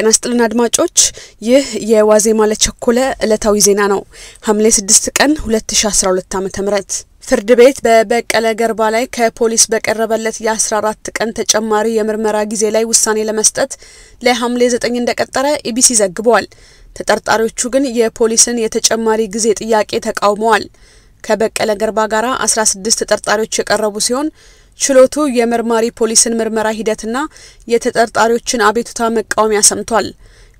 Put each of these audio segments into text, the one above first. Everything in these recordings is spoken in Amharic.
ጤና ስጥልን አድማጮች፣ ይህ የዋዜማ ለቸኮለ ዕለታዊ ዜና ነው። ሐምሌ 6 ቀን 2012 ዓ ም ፍርድ ቤት በበቀለ ገርባ ላይ ከፖሊስ በቀረበለት የ14 ቀን ተጨማሪ የምርመራ ጊዜ ላይ ውሳኔ ለመስጠት ለሐምሌ 9 እንደቀጠረ ኢቢሲ ዘግቧል። ተጠርጣሪዎቹ ግን የፖሊስን የተጨማሪ ጊዜ ጥያቄ ተቃውመዋል። ከበቀለ ገርባ ጋር 16 ተጠርጣሪዎች የቀረቡ ሲሆን ችሎቱ የመርማሪ ፖሊስን ምርመራ ሂደትና የተጠርጣሪዎችን አቤቱታ መቃወሚያ ሰምቷል።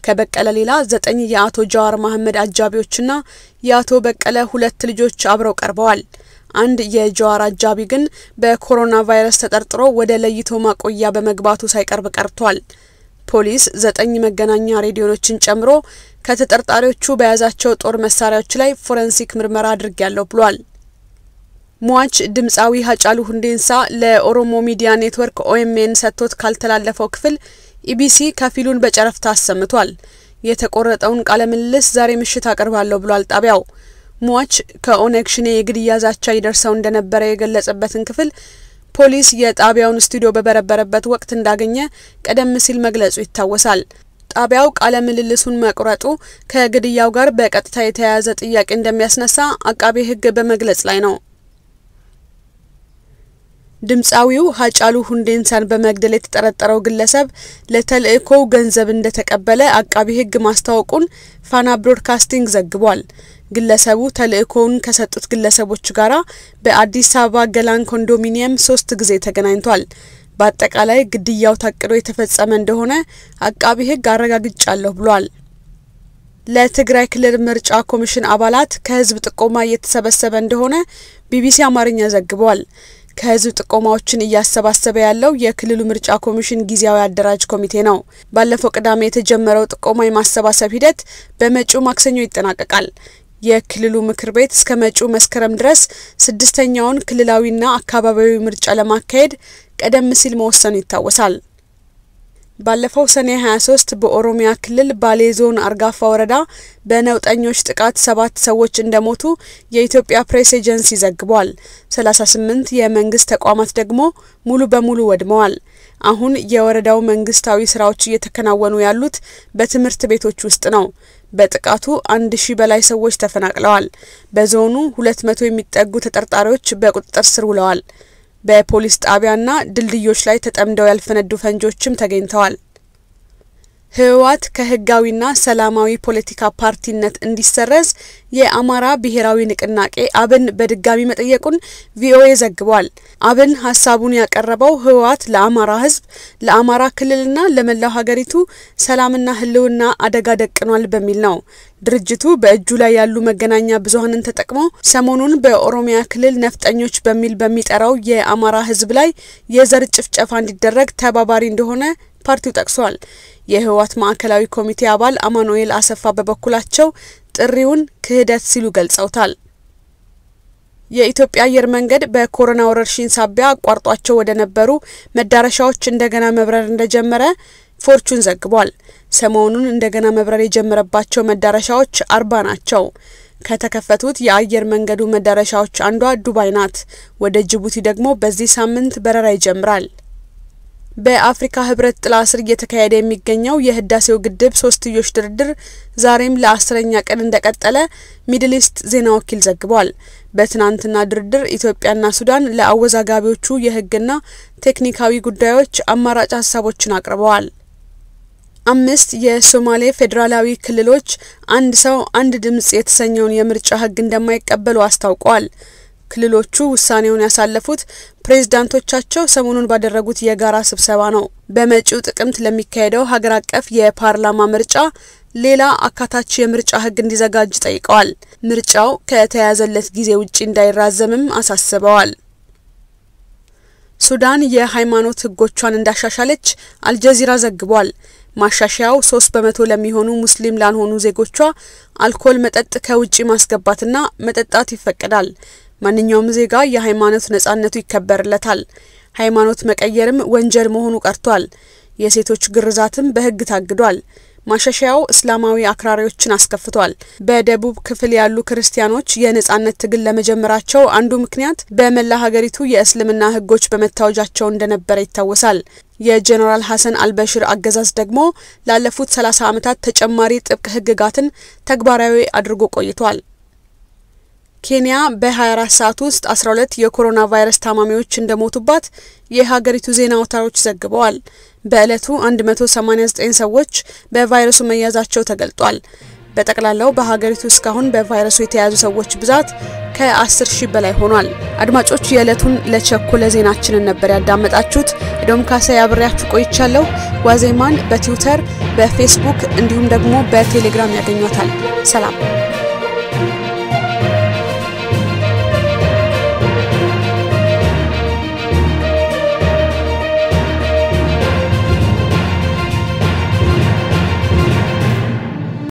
ከበቀለ ሌላ ዘጠኝ የአቶ ጀዋር መሐመድ አጃቢዎችና የአቶ በቀለ ሁለት ልጆች አብረው ቀርበዋል። አንድ የጀዋር አጃቢ ግን በኮሮና ቫይረስ ተጠርጥሮ ወደ ለይቶ ማቆያ በመግባቱ ሳይቀርብ ቀርቷል። ፖሊስ ዘጠኝ መገናኛ ሬዲዮኖችን ጨምሮ ከተጠርጣሪዎቹ በያዛቸው ጦር መሳሪያዎች ላይ ፎረንሲክ ምርመራ አድርጊያለሁ ብሏል። ሟች ድምፃዊ ሀጫሉ ሁንዴንሳ ለኦሮሞ ሚዲያ ኔትወርክ ኦኤምኤን ሰጥቶት ካልተላለፈው ክፍል ኢቢሲ ከፊሉን በጨረፍታ አሰምቷል። የተቆረጠውን ቃለ ምልልስ ዛሬ ምሽት አቅርባለሁ ብሏል ጣቢያው። ሟች ከኦነግ ሽኔ የግድያ ዛቻ ይደርሰው እንደነበረ የገለጸበትን ክፍል ፖሊስ የጣቢያውን ስቱዲዮ በበረበረበት ወቅት እንዳገኘ ቀደም ሲል መግለጹ ይታወሳል። ጣቢያው ቃለ ምልልሱን መቁረጡ ከግድያው ጋር በቀጥታ የተያያዘ ጥያቄ እንደሚያስነሳ አቃቤ ሕግ በመግለጽ ላይ ነው። ድምፃዊው ሀጫሉ ሁንዴንሳን በመግደል የተጠረጠረው ግለሰብ ለተልእኮው ገንዘብ እንደተቀበለ አቃቢ ሕግ ማስታወቁን ፋና ብሮድካስቲንግ ዘግቧል። ግለሰቡ ተልእኮውን ከሰጡት ግለሰቦች ጋር በአዲስ አበባ ገላን ኮንዶሚኒየም ሶስት ጊዜ ተገናኝቷል። በአጠቃላይ ግድያው ታቅዶ የተፈጸመ እንደሆነ አቃቢ ሕግ አረጋግጫለሁ ብሏል። ለትግራይ ክልል ምርጫ ኮሚሽን አባላት ከህዝብ ጥቆማ እየተሰበሰበ እንደሆነ ቢቢሲ አማርኛ ዘግቧል። ከህዝብ ጥቆማዎችን እያሰባሰበ ያለው የክልሉ ምርጫ ኮሚሽን ጊዜያዊ አደራጅ ኮሚቴ ነው። ባለፈው ቅዳሜ የተጀመረው ጥቆማ የማሰባሰብ ሂደት በመጪው ማክሰኞ ይጠናቀቃል። የክልሉ ምክር ቤት እስከ መጪው መስከረም ድረስ ስድስተኛውን ክልላዊና አካባቢያዊ ምርጫ ለማካሄድ ቀደም ሲል መወሰኑ ይታወሳል። ባለፈው ሰኔ 23 በኦሮሚያ ክልል ባሌ ዞን አርጋፋ ወረዳ በነውጠኞች ጥቃት ሰባት ሰዎች እንደሞቱ የኢትዮጵያ ፕሬስ ኤጀንሲ ዘግቧል። 38 የመንግስት ተቋማት ደግሞ ሙሉ በሙሉ ወድመዋል። አሁን የወረዳው መንግስታዊ ስራዎች እየተከናወኑ ያሉት በትምህርት ቤቶች ውስጥ ነው። በጥቃቱ አንድ ሺህ በላይ ሰዎች ተፈናቅለዋል። በዞኑ ሁለት መቶ የሚጠጉ ተጠርጣሪዎች በቁጥጥር ስር ውለዋል። በፖሊስ ጣቢያና ድልድዮች ላይ ተጠምደው ያልፈነዱ ፈንጆችም ተገኝተዋል። ህወሓት ከህጋዊና ሰላማዊ ፖለቲካ ፓርቲነት እንዲሰረዝ የአማራ ብሔራዊ ንቅናቄ አብን በድጋሚ መጠየቁን ቪኦኤ ዘግቧል። አብን ሀሳቡን ያቀረበው ህወሓት ለአማራ ህዝብ፣ ለአማራ ክልልና ለመላው ሀገሪቱ ሰላምና ህልውና አደጋ ደቅኗል በሚል ነው። ድርጅቱ በእጁ ላይ ያሉ መገናኛ ብዙሀንን ተጠቅሞ ሰሞኑን በኦሮሚያ ክልል ነፍጠኞች በሚል በሚጠራው የአማራ ህዝብ ላይ የዘር ጭፍጨፋ እንዲደረግ ተባባሪ እንደሆነ ፓርቲው ጠቅሷል። የህወሓት ማዕከላዊ ኮሚቴ አባል አማኑኤል አሰፋ በበኩላቸው ጥሪውን ክህደት ሲሉ ገልጸውታል። የኢትዮጵያ አየር መንገድ በኮሮና ወረርሽኝ ሳቢያ አቋርጧቸው ወደ ነበሩ መዳረሻዎች እንደገና መብረር እንደጀመረ ፎርቹን ዘግቧል። ሰሞኑን እንደገና መብረር የጀመረባቸው መዳረሻዎች አርባ ናቸው። ከተከፈቱት የአየር መንገዱ መዳረሻዎች አንዷ ዱባይ ናት። ወደ ጅቡቲ ደግሞ በዚህ ሳምንት በረራ ይጀምራል። በአፍሪካ ህብረት ጥላ ስር እየተካሄደ የሚገኘው የህዳሴው ግድብ ሶስትዮሽ ድርድር ዛሬም ለአስረኛ ቀን እንደቀጠለ ሚድል ኢስት ዜና ወኪል ዘግቧል። በትናንትና ድርድር ኢትዮጵያና ሱዳን ለአወዛጋቢዎቹ የህግና ቴክኒካዊ ጉዳዮች አማራጭ ሀሳቦችን አቅርበዋል። አምስት የሶማሌ ፌዴራላዊ ክልሎች አንድ ሰው አንድ ድምጽ የተሰኘውን የምርጫ ህግ እንደማይቀበሉ አስታውቀዋል። ክልሎቹ ውሳኔውን ያሳለፉት ፕሬዝዳንቶቻቸው ሰሞኑን ባደረጉት የጋራ ስብሰባ ነው። በመጪው ጥቅምት ለሚካሄደው ሀገር አቀፍ የፓርላማ ምርጫ ሌላ አካታች የምርጫ ህግ እንዲዘጋጅ ጠይቀዋል። ምርጫው ከተያዘለት ጊዜ ውጪ እንዳይራዘምም አሳስበዋል። ሱዳን የሃይማኖት ሕጎቿን እንዳሻሻለች አልጀዚራ ዘግቧል። ማሻሻያው ሶስት በመቶ ለሚሆኑ ሙስሊም ላልሆኑ ዜጎቿ አልኮል መጠጥ ከውጪ ማስገባትና መጠጣት ይፈቀዳል። ማንኛውም ዜጋ የሃይማኖት ነጻነቱ ይከበርለታል። ሃይማኖት መቀየርም ወንጀል መሆኑ ቀርቷል። የሴቶች ግርዛትም በህግ ታግዷል። ማሻሻያው እስላማዊ አክራሪዎችን አስከፍቷል። በደቡብ ክፍል ያሉ ክርስቲያኖች የነጻነት ትግል ለመጀመራቸው አንዱ ምክንያት በመላ ሀገሪቱ የእስልምና ህጎች በመታወጃቸው እንደነበረ ይታወሳል። የጀኔራል ሀሰን አልበሽር አገዛዝ ደግሞ ላለፉት ሰላሳ ዓመታት ተጨማሪ ጥብቅ ህግጋትን ተግባራዊ አድርጎ ቆይቷል። ኬንያ በ24 ሰዓት ውስጥ 12 የኮሮና ቫይረስ ታማሚዎች እንደሞቱባት የሀገሪቱ ዜና አውታሮች ዘግበዋል። በዕለቱ 189 ሰዎች በቫይረሱ መያዛቸው ተገልጧል። በጠቅላላው በሀገሪቱ እስካሁን በቫይረሱ የተያዙ ሰዎች ብዛት ከ10 ሺህ በላይ ሆኗል። አድማጮች የዕለቱን ለቸኮለ ዜናችንን ነበር ያዳመጣችሁት። ዶም ካሳ ያብሬያችሁ ቆይቻለሁ። ዋዜማን በትዊተር በፌስቡክ እንዲሁም ደግሞ በቴሌግራም ያገኟታል። ሰላም